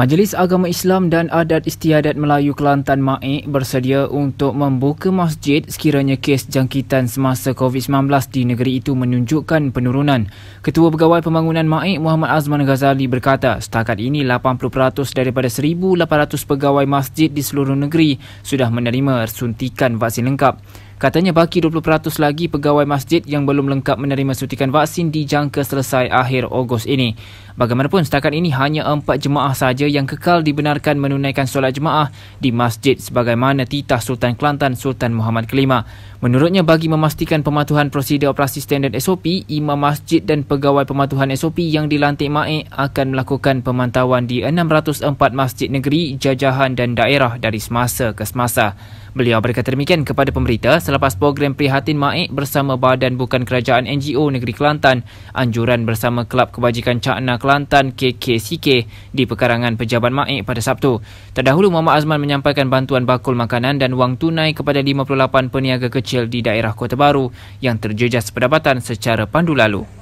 Majlis Agama Islam dan Adat Istiadat Melayu Kelantan Maik bersedia untuk membuka masjid sekiranya kes jangkitan semasa COVID-19 di negeri itu menunjukkan penurunan. Ketua Pegawai Pembangunan Maik Muhammad Azman Ghazali berkata, setakat ini 80% daripada 1,800 pegawai masjid di seluruh negeri sudah menerima suntikan vaksin lengkap. Katanya baki 20% lagi pegawai masjid yang belum lengkap menerima suntikan vaksin dijangka selesai akhir Ogos ini. Bagaimanapun setakat ini hanya 4 jemaah sahaja yang kekal dibenarkan menunaikan solat jemaah di masjid sebagaimana titah Sultan Kelantan Sultan Muhammad Kelima. Menurutnya bagi memastikan pematuhan prosedur operasi standard SOP, imam masjid dan pegawai pematuhan SOP yang dilantik MAE akan melakukan pemantauan di 604 masjid negeri, jajahan dan daerah dari semasa ke semasa. Beliau berkata demikian kepada pemerintah selepas program prihatin MAE bersama Badan Bukan Kerajaan NGO Negeri Kelantan, anjuran bersama Kelab Kebajikan Cakna Kelantan KKCK di pekarangan pejabat MAE pada Sabtu. Terdahulu Muhammad Azman menyampaikan bantuan bakul makanan dan wang tunai kepada 58 peniaga kecil kecil di daerah Kota Baru yang terjejas pendapatan secara pandu lalu.